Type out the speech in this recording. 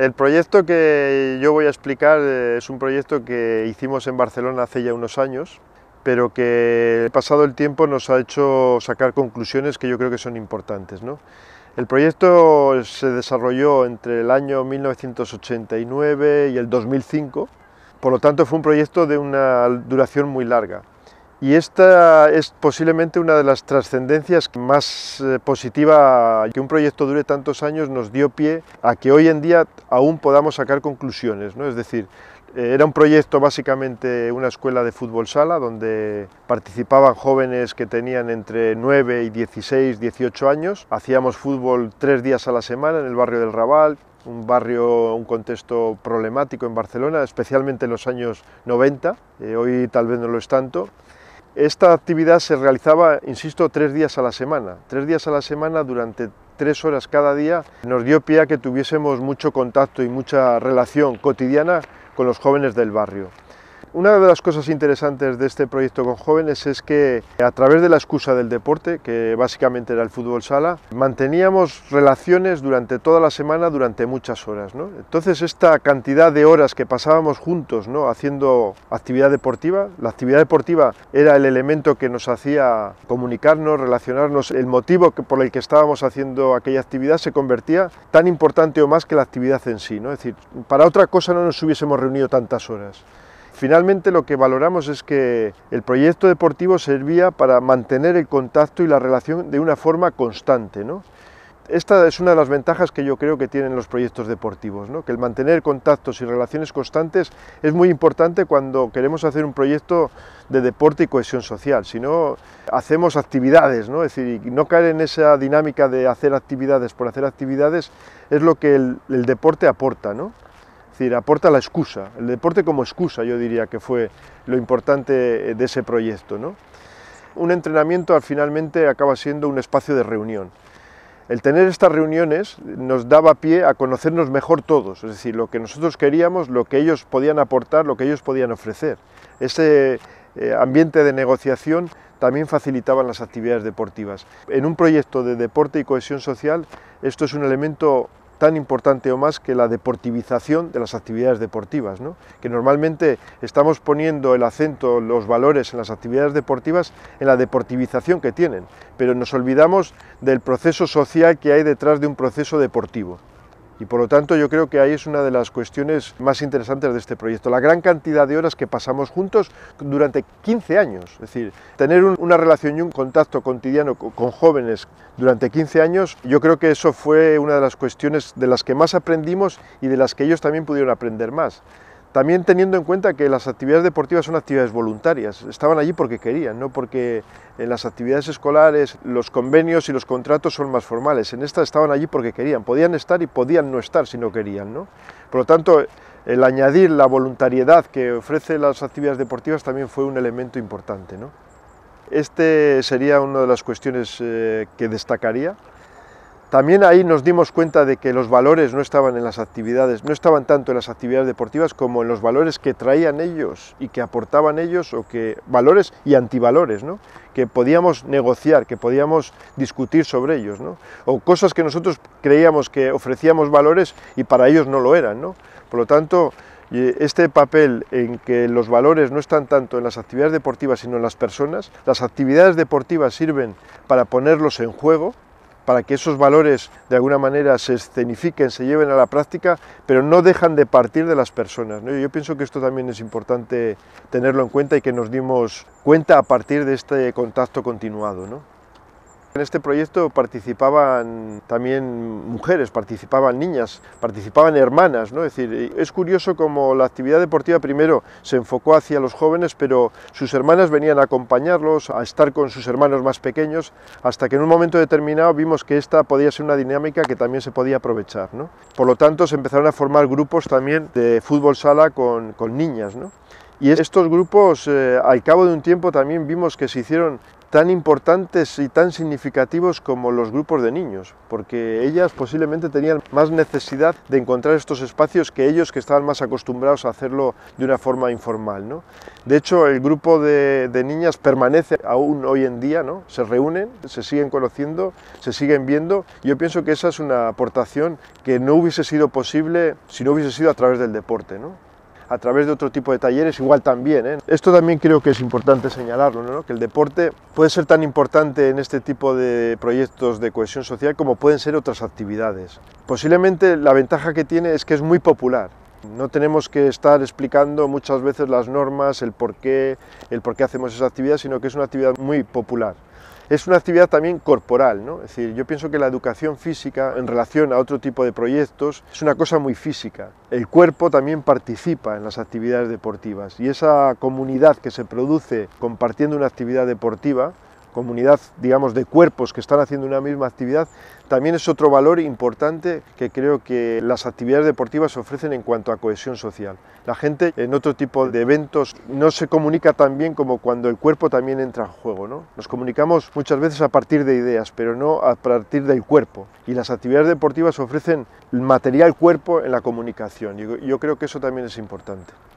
El proyecto que yo voy a explicar eh, es un proyecto que hicimos en Barcelona hace ya unos años, pero que pasado el tiempo nos ha hecho sacar conclusiones que yo creo que son importantes. El proyecto se desarrolló entre el año 1989 y el 2005, por lo tanto fue un proyecto de una duración muy larga. Y esta es posiblemente una de las trascendencias más positivas eh, positiva que un proyecto dure tantos años nos dio pie a que hoy en día aún podamos sacar conclusiones. ¿no? Es decir, eh, era un proyecto básicamente una escuela de fútbol sala donde participaban jóvenes que tenían entre 9 y 16, 18 años. Hacíamos fútbol tres días a la semana en el barrio del Raval, un barrio, un contexto problemático en Barcelona, especialmente en los años 90, eh, hoy tal vez no lo es tanto. Esta actividad se realizaba, insisto, tres días a la semana. Tres días a la semana durante tres horas cada día nos dio pie a que tuviésemos mucho contacto y mucha relación cotidiana con los jóvenes del barrio. Una de las cosas interesantes de este proyecto con jóvenes es que a través de la excusa del deporte, que básicamente era el fútbol sala, manteníamos relaciones durante toda la semana, durante muchas horas. Entonces esta cantidad de horas que pasábamos juntos haciendo actividad deportiva, la actividad deportiva era el elemento que nos hacía comunicarnos, relacionarnos, el motivo por el que estábamos haciendo aquella actividad se convertía tan importante o más que la actividad en sí. Es decir, para otra cosa no nos hubiésemos reunido tantas horas. Finalmente lo que valoramos es que el proyecto deportivo servía para mantener el contacto y la relación de una forma constante. ¿no? Esta es una de las ventajas que yo creo que tienen los proyectos deportivos, ¿no? que el mantener contactos y relaciones constantes es muy importante cuando queremos hacer un proyecto de deporte y cohesión social, si no hacemos actividades, ¿no? es decir, no caer en esa dinámica de hacer actividades por hacer actividades es lo que el, deporte aporta. ¿no? decir, aporta la excusa, el deporte como excusa, yo diría que fue lo importante eh, de ese proyecto. ¿no? Un entrenamiento al finalmente acaba siendo un espacio de reunión. El tener estas reuniones nos daba pie a conocernos mejor todos, es decir, lo que nosotros queríamos, lo que ellos podían aportar, lo que ellos podían ofrecer. Ese eh, ambiente de negociación también facilitaba las actividades deportivas. En un proyecto de deporte y cohesión social, esto es un elemento tan importante o más que la deportivización de las actividades deportivas, que normalmente estamos poniendo el acento, los valores en las actividades deportivas, en la deportivización que tienen, pero nos olvidamos del proceso social que hay detrás de un proceso deportivo y por lo tanto yo creo que ahí es una de las cuestiones más interesantes de este proyecto, la gran cantidad de horas que pasamos juntos durante 15 años, es decir, tener una relación y un contacto cotidiano con jóvenes durante 15 años, yo creo que eso fue una de las cuestiones de las que más aprendimos y de las que ellos también pudieron aprender más. También teniendo en cuenta que las actividades deportivas son actividades voluntarias, estaban allí porque querían, no porque en eh, las actividades escolares los convenios y los contratos son más formales, en estas estaban allí porque querían, podían estar y podían no estar si no querían. ¿no? Por lo tanto, el añadir la voluntariedad que ofrece las actividades deportivas también fue un elemento importante. ¿no? Este sería una de las cuestiones eh, que destacaría. También ahí nos dimos cuenta de que los valores no estaban en las actividades, no estaban tanto en las actividades deportivas como en los valores que traían ellos y que aportaban ellos, o que valores y antivalores, ¿no? que podíamos negociar, que podíamos discutir sobre ellos, o cosas que nosotros creíamos que ofrecíamos valores y para ellos no lo eran. Por lo tanto, este papel en que los valores no están tanto en las actividades deportivas sino en las personas, las actividades deportivas sirven para ponerlos en juego, para que esos valores de alguna manera se escenifiquen, se lleven a la práctica, pero no dejan de partir de las personas. Yo pienso que esto también es importante tenerlo en cuenta y que nos dimos cuenta a partir de este contacto continuado. En este proyecto participaban también mujeres, participaban niñas, participaban hermanas, ¿no? Es eh, es curioso como la actividad deportiva primero se enfocó hacia los jóvenes, pero sus hermanas venían a acompañarlos, a estar con sus hermanos más pequeños, hasta que en un momento determinado vimos que esta podía ser una dinámica que también se podía aprovechar, Por lo tanto, se empezaron a formar grupos también de fútbol sala con, niñas, Y estos grupos, eh, al cabo de un tiempo, también vimos que se hicieron tan importantes y tan significativos como los grupos de niños, porque ellas posiblemente tenían más necesidad de encontrar estos espacios que ellos que estaban más acostumbrados a hacerlo de una forma informal. De hecho, el grupo de, niñas permanece aún hoy en día, ¿no? se reúnen, se siguen conociendo, se siguen viendo. Yo pienso que esa es una aportación que no hubiese sido posible si no hubiese sido a través del deporte a través de otro tipo de talleres igual también. ¿eh? Esto también creo que es importante señalarlo, que el deporte puede ser tan importante en este tipo de proyectos de cohesión social como pueden ser otras actividades. Posiblemente la ventaja que tiene es que es muy popular. No tenemos que estar explicando muchas veces las normas, el por el por qué hacemos esa actividad, sino que es una actividad muy popular. Es una actividad también corporal, ¿no? Es decir, yo pienso que la educación física en relación a otro tipo de proyectos es una cosa muy física. El cuerpo también participa en las actividades deportivas y esa comunidad que se produce compartiendo una actividad deportiva comunidad, digamos, de cuerpos que están haciendo una misma actividad, también es otro valor importante que creo que las actividades deportivas ofrecen en cuanto a cohesión social. La gente en otro tipo de eventos no se comunica tan bien como cuando el cuerpo también entra en juego. ¿no? Nos comunicamos muchas veces a partir de ideas, pero no a partir del cuerpo. Y las actividades deportivas ofrecen material cuerpo en la comunicación. yo creo que eso también es importante.